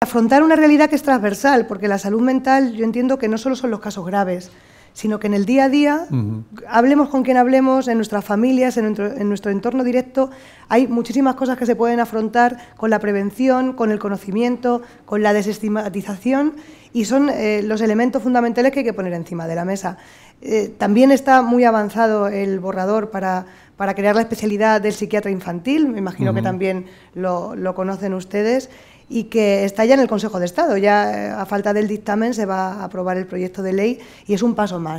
afrontar una realidad que es transversal, porque la salud mental yo entiendo que no solo son los casos graves, sino que en el día a día, hablemos con quien hablemos, en nuestras familias, en nuestro, en nuestro, entorno directo, hay muchísimas cosas que se pueden afrontar con la prevención, con el conocimiento, con la desestigmatización y son eh, los elementos fundamentales que hay que poner encima de la mesa. Eh, también está muy avanzado el borrador para, crear la especialidad del psiquiatra infantil, me imagino que también lo, lo conocen ustedes y que está ya en el Consejo de Estado. Ya eh, a falta del dictamen se va a aprobar el proyecto de ley y es un paso más.